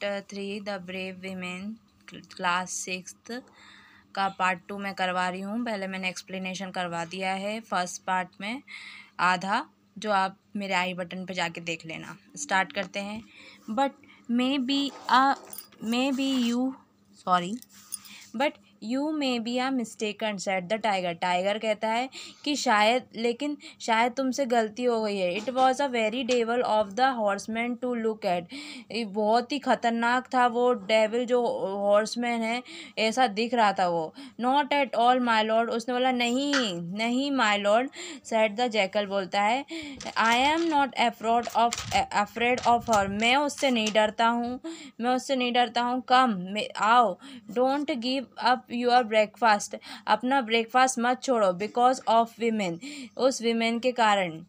chapter three the brave women class six का part two मैं करवा रही हूँ पहले मैंने एक्सप्लेनेशन करवा दिया है फर्स्ट पार्ट में आधा जो आप मेरे आई बटन पर जाके देख लेना स्टार्ट करते हैं but maybe maybe you sorry but you may be are mistaken said the tiger tiger कहता है कि शायद लेकिन शायद तुमसे गलती हो गई है it was a very devil of the horseman to look at बहुत ही ख़तरनाक था वो डेविल जो हॉर्समैन है ऐसा दिख रहा था वो not at all my lord उसने बोला नहीं नहीं my lord said the jackal बोलता है I am not afraid of afraid of her मैं उससे नहीं डरता हूँ मैं उससे नहीं डरता हूँ कम आओ don't give up your breakfast अपना ब्रेकफास्ट मत छोड़ो बिकॉज ऑफ वीमेन उस वीमेन के कारण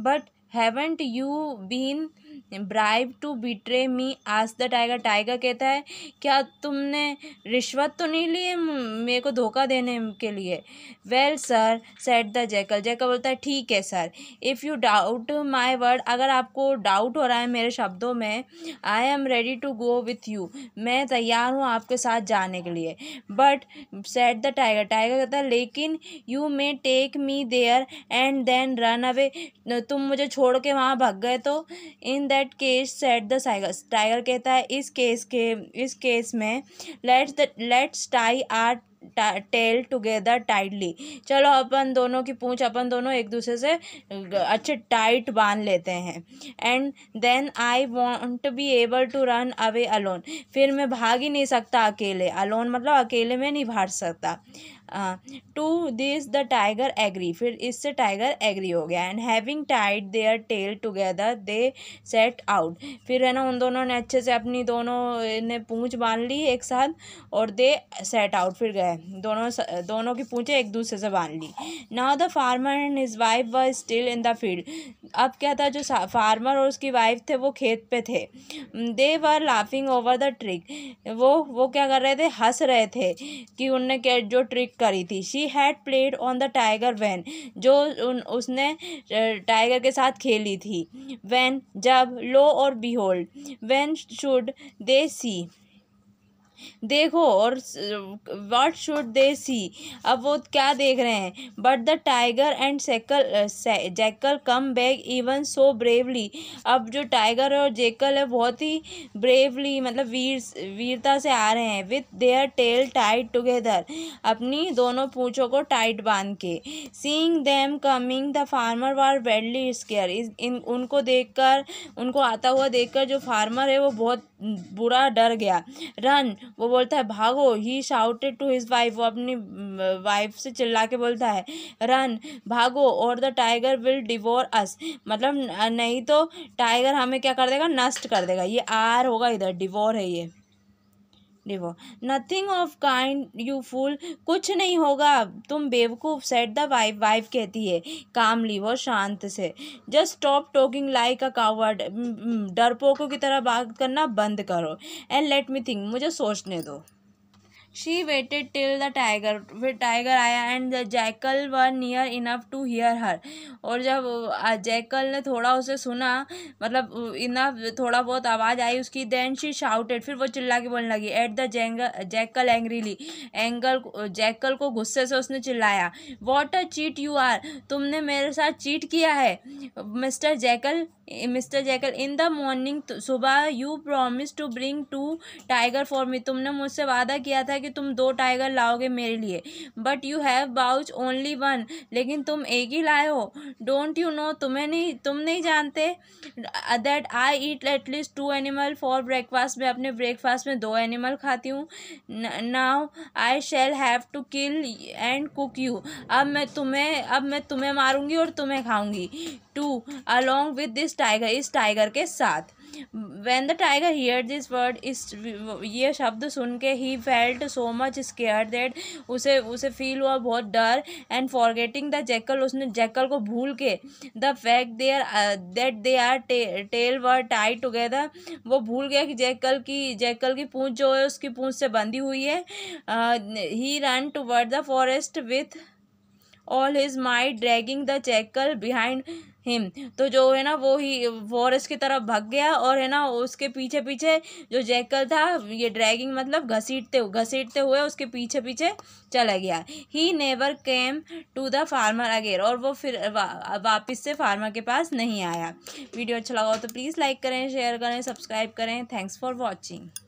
but haven't you been bribe to betray me आज द टाइगर टाइगर कहता है क्या तुमने रिश्वत तो नहीं ली है मेरे को धोखा देने के लिए well sir said the jackal jackal बोलता है ठीक है sir if you doubt my word अगर आपको डाउट हो रहा है मेरे शब्दों में I am ready to go with you मैं तैयार हूँ आपके साथ जाने के लिए but said the tiger tiger कहता है लेकिन you may take me there and then run away तुम मुझे छोड़ के वहाँ भग गए तो in that that case said the साइगर टाइगर कहता है इस केस के इस केस में let's let's tie our tail together tightly चलो अपन दोनों की पूँछ अपन दोनों एक दूसरे से अच्छे टाइट बांध लेते हैं and then I won't be able to run away alone फिर मैं भाग ही नहीं सकता अकेले अलोन मतलब अकेले में नहीं भाग सकता to this the tiger agree फिर इससे टाइगर एग्री हो गया and having tied their tail together they set out फिर है ना उन दोनों ने अच्छे से अपनी दोनों ने पूँछ बांध ली एक साथ और दे सेट आउट फिर गए है दोनों दोनों की पूछे एक दूसरे से बांध ली now the farmer and his wife were still in the field अब क्या था जो फार्मर और उसकी वाइफ थे वो खेत पे थे they were laughing over the trick वो वो क्या कर रहे थे हंस रहे थे कि उनने क्या जो ट्रिक करी थी she had played on the tiger when जो उन उसने टाइगर के साथ खेली थी वैन जब लो और behold when should they see देखो और वाट शुड दे सी अब वो क्या देख रहे हैं बट द टाइगर एंड सेकल jackal come back even so bravely अब जो टाइगर और जैकल है बहुत ही ब्रेवली मतलब वीर वीरता से आ रहे हैं with their tail tight together अपनी दोनों पूछों को टाइट बांध के सींग them coming the farmer was badly scared in उनको देखकर उनको आता हुआ देखकर जो फार्मर है वो बहुत बुरा डर गया रन वो बोलता है भागो he shouted to his wife वो अपनी वाइफ से चिल्ला के बोलता है रन भागो और the tiger will devour us मतलब नहीं तो टाइगर हमें क्या कर देगा नष्ट कर देगा ये आर होगा इधर डिवोर है ये डिवो nothing of kind you fool कुछ नहीं होगा तुम बेवकूफ़ सेट द वाइफ वाइफ कहती है ली वो शांत से just stop talking like a coward डरपोकों की तरह बात करना बंद करो एंड लेट मी थिंक मुझे सोचने दो she waited till the tiger फिर टाइगर आया and the jackal were near enough to hear her और जब जैकल ने थोड़ा उसे सुना मतलब इनफ थोड़ा बहुत आवाज़ आई उसकी देन शी शाउटेड फिर वो चिल्ला के बोलने लगी एट द जेंगल जैकल एंग्रीली एंगल जैकल को गुस्से से उसने चिल्लाया what a cheat you are तुमने मेरे साथ चीट किया है mister jackal mister jackal in the morning सुबह you promise to bring two tiger for me तुमने मुझसे वादा किया था कि तुम दो टाइगर लाओगे मेरे लिए बट यू हैव बाउच ओनली वन लेकिन तुम एक ही लाए हो डोंट यू नो तुम्हें नहीं तुम नहीं जानते that I eat at least two animal for breakfast मैं अपने ब्रेकफास्ट में दो एनिमल खाती हूँ now I shall have to kill and cook you अब मैं तुम्हें अब मैं तुम्हें मारूंगी और तुम्हें खाऊंगी too along with this tiger इस टाइगर के साथ when the tiger hear this word इस ये शब्द सुन के he felt so much scared that उसे उसे फील हुआ बहुत डर एंड फॉरगेटिंग द जैकल उसने जैकल को भूल के the fact they are that they are tail were tied together वो भूल गया कि जैकल की जैकल की पूँछ जो है उसकी पूँछ से बंधी हुई है he run toward the forest with all his might dragging the jackal behind him तो जो है ना वो ही फॉरेस्ट की तरफ भाग गया और है ना उसके पीछे पीछे जो जैकल था ये ड्रैगिंग मतलब घसीटते घसीटते हुए उसके पीछे पीछे चला गया he never came to the farmer again और वो फिर वा, वापस से फार्मर के पास नहीं आया वीडियो अच्छा लगा हो तो प्लीज़ लाइक करें शेयर करें सब्सक्राइब करें थैंक्स फॉर वॉचिंग